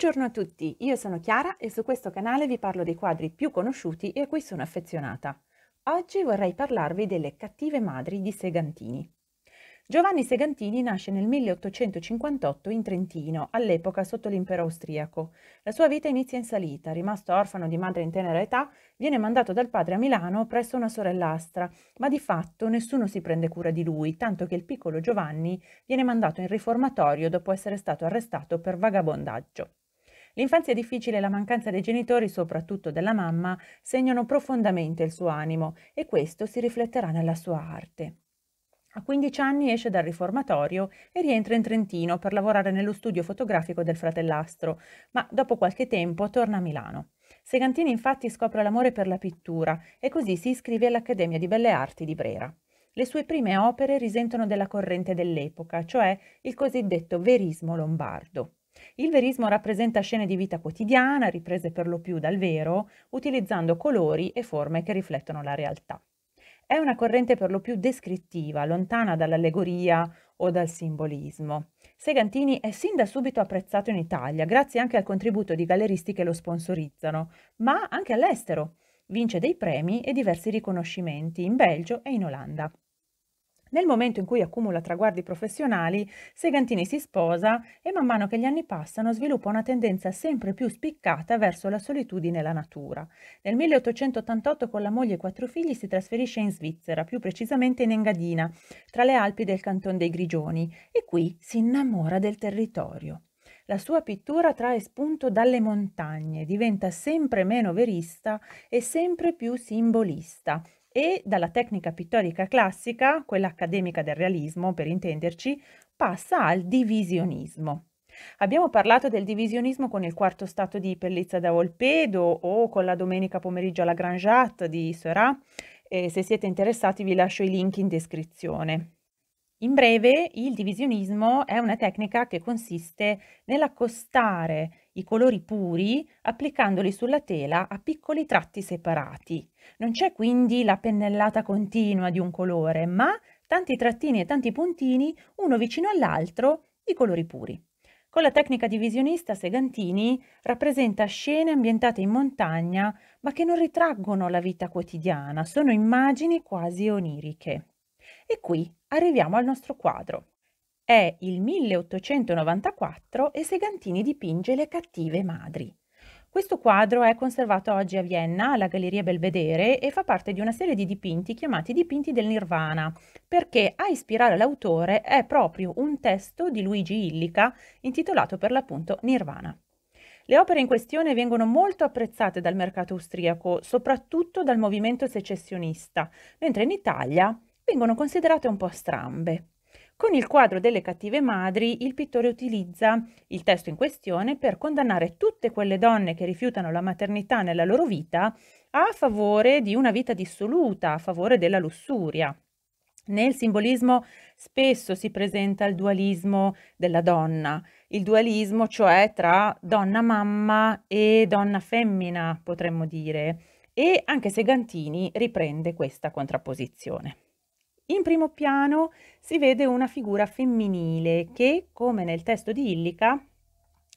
Buongiorno a tutti, io sono Chiara e su questo canale vi parlo dei quadri più conosciuti e a cui sono affezionata. Oggi vorrei parlarvi delle cattive madri di Segantini. Giovanni Segantini nasce nel 1858 in Trentino, all'epoca sotto l'impero austriaco. La sua vita inizia in salita, rimasto orfano di madre in tenera età, viene mandato dal padre a Milano presso una sorellastra, ma di fatto nessuno si prende cura di lui, tanto che il piccolo Giovanni viene mandato in riformatorio dopo essere stato arrestato per vagabondaggio. L'infanzia difficile e la mancanza dei genitori, soprattutto della mamma, segnano profondamente il suo animo e questo si rifletterà nella sua arte. A 15 anni esce dal riformatorio e rientra in Trentino per lavorare nello studio fotografico del fratellastro, ma dopo qualche tempo torna a Milano. Segantini infatti scopre l'amore per la pittura e così si iscrive all'Accademia di Belle Arti di Brera. Le sue prime opere risentono della corrente dell'epoca, cioè il cosiddetto verismo lombardo. Il verismo rappresenta scene di vita quotidiana, riprese per lo più dal vero, utilizzando colori e forme che riflettono la realtà. È una corrente per lo più descrittiva, lontana dall'allegoria o dal simbolismo. Segantini è sin da subito apprezzato in Italia, grazie anche al contributo di galleristi che lo sponsorizzano, ma anche all'estero. Vince dei premi e diversi riconoscimenti in Belgio e in Olanda. Nel momento in cui accumula traguardi professionali, Segantini si sposa e man mano che gli anni passano sviluppa una tendenza sempre più spiccata verso la solitudine e la natura. Nel 1888 con la moglie e quattro figli si trasferisce in Svizzera, più precisamente in Engadina, tra le Alpi del Canton dei Grigioni, e qui si innamora del territorio. La sua pittura trae spunto dalle montagne, diventa sempre meno verista e sempre più simbolista, e dalla tecnica pittorica classica, quella accademica del realismo per intenderci, passa al divisionismo. Abbiamo parlato del divisionismo con il quarto stato di Pellizza da Volpedo o con la domenica pomeriggio alla Grand Jatte di Seurat. Eh, se siete interessati vi lascio i link in descrizione. In breve, il divisionismo è una tecnica che consiste nell'accostare i colori puri applicandoli sulla tela a piccoli tratti separati. Non c'è quindi la pennellata continua di un colore, ma tanti trattini e tanti puntini, uno vicino all'altro, di colori puri. Con la tecnica divisionista Segantini rappresenta scene ambientate in montagna, ma che non ritraggono la vita quotidiana, sono immagini quasi oniriche. E qui arriviamo al nostro quadro. È il 1894 e Segantini dipinge Le cattive madri. Questo quadro è conservato oggi a Vienna, alla Galleria Belvedere, e fa parte di una serie di dipinti chiamati dipinti del Nirvana, perché a ispirare l'autore è proprio un testo di Luigi Illica intitolato per l'appunto Nirvana. Le opere in questione vengono molto apprezzate dal mercato austriaco, soprattutto dal movimento secessionista, mentre in Italia vengono considerate un po' strambe. Con il quadro delle cattive madri il pittore utilizza il testo in questione per condannare tutte quelle donne che rifiutano la maternità nella loro vita a favore di una vita dissoluta, a favore della lussuria. Nel simbolismo spesso si presenta il dualismo della donna, il dualismo cioè tra donna mamma e donna femmina, potremmo dire, e anche Segantini riprende questa contrapposizione. In primo piano si vede una figura femminile che, come nel testo di Illica,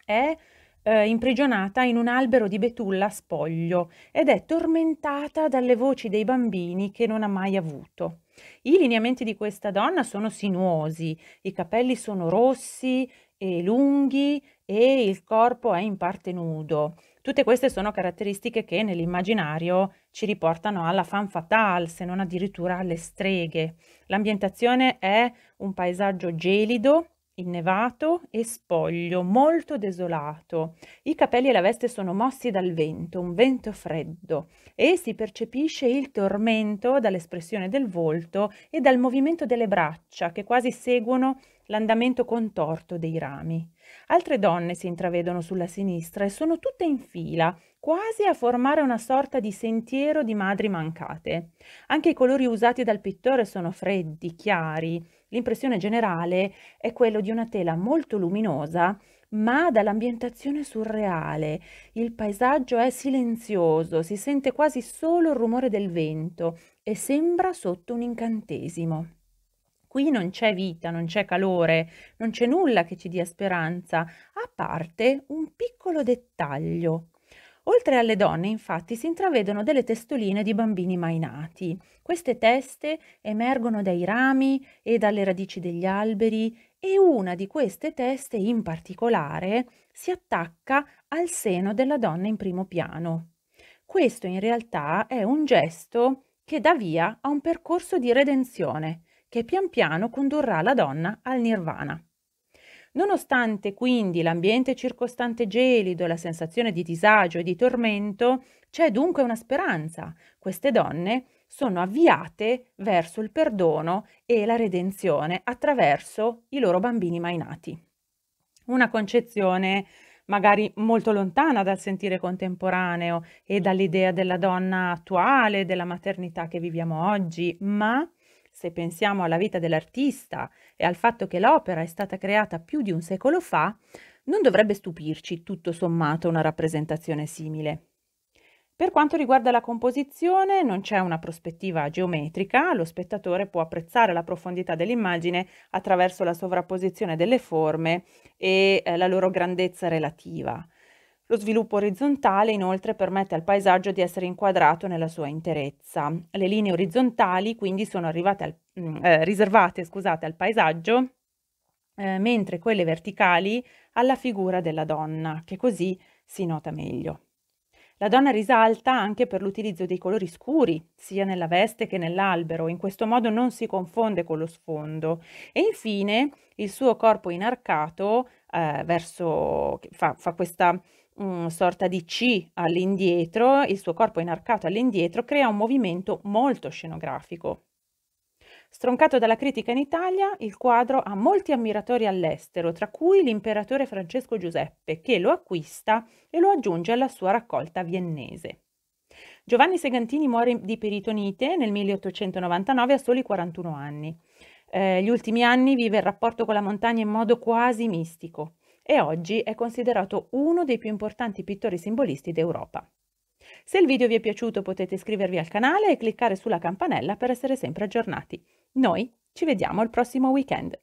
è eh, imprigionata in un albero di betulla a spoglio ed è tormentata dalle voci dei bambini che non ha mai avuto. I lineamenti di questa donna sono sinuosi, i capelli sono rossi e lunghi e il corpo è in parte nudo. Tutte queste sono caratteristiche che nell'immaginario ci riportano alla fan fatale, se non addirittura alle streghe. L'ambientazione è un paesaggio gelido, innevato e spoglio, molto desolato. I capelli e la veste sono mossi dal vento, un vento freddo, e si percepisce il tormento dall'espressione del volto e dal movimento delle braccia che quasi seguono l'andamento contorto dei rami. Altre donne si intravedono sulla sinistra e sono tutte in fila, quasi a formare una sorta di sentiero di madri mancate. Anche i colori usati dal pittore sono freddi, chiari. L'impressione generale è quella di una tela molto luminosa, ma dall'ambientazione surreale. Il paesaggio è silenzioso, si sente quasi solo il rumore del vento e sembra sotto un incantesimo qui non c'è vita, non c'è calore, non c'è nulla che ci dia speranza, a parte un piccolo dettaglio. Oltre alle donne, infatti, si intravedono delle testoline di bambini mai nati. Queste teste emergono dai rami e dalle radici degli alberi e una di queste teste in particolare si attacca al seno della donna in primo piano. Questo in realtà è un gesto che dà via a un percorso di redenzione, che pian piano condurrà la donna al nirvana. Nonostante quindi l'ambiente circostante gelido e la sensazione di disagio e di tormento, c'è dunque una speranza. Queste donne sono avviate verso il perdono e la redenzione attraverso i loro bambini mai nati. Una concezione magari molto lontana dal sentire contemporaneo e dall'idea della donna attuale, della maternità che viviamo oggi, ma se pensiamo alla vita dell'artista e al fatto che l'opera è stata creata più di un secolo fa, non dovrebbe stupirci tutto sommato una rappresentazione simile. Per quanto riguarda la composizione, non c'è una prospettiva geometrica, lo spettatore può apprezzare la profondità dell'immagine attraverso la sovrapposizione delle forme e eh, la loro grandezza relativa. Lo sviluppo orizzontale inoltre permette al paesaggio di essere inquadrato nella sua interezza. Le linee orizzontali quindi sono al, mm, eh, riservate scusate, al paesaggio, eh, mentre quelle verticali alla figura della donna, che così si nota meglio. La donna risalta anche per l'utilizzo dei colori scuri, sia nella veste che nell'albero, in questo modo non si confonde con lo sfondo. E infine il suo corpo inarcato eh, verso, fa, fa, questa una sorta di "C" all'indietro, il suo corpo inarcato all'indietro crea un movimento molto scenografico. Stroncato dalla critica in Italia, il quadro ha molti ammiratori all'estero, tra cui l'imperatore Francesco Giuseppe, che lo acquista e lo aggiunge alla sua raccolta viennese. Giovanni Segantini muore di peritonite nel 1899 a soli 41 anni. Eh, gli ultimi anni vive il rapporto con la montagna in modo quasi mistico e oggi è considerato uno dei più importanti pittori simbolisti d'Europa. Se il video vi è piaciuto potete iscrivervi al canale e cliccare sulla campanella per essere sempre aggiornati. Noi ci vediamo il prossimo weekend.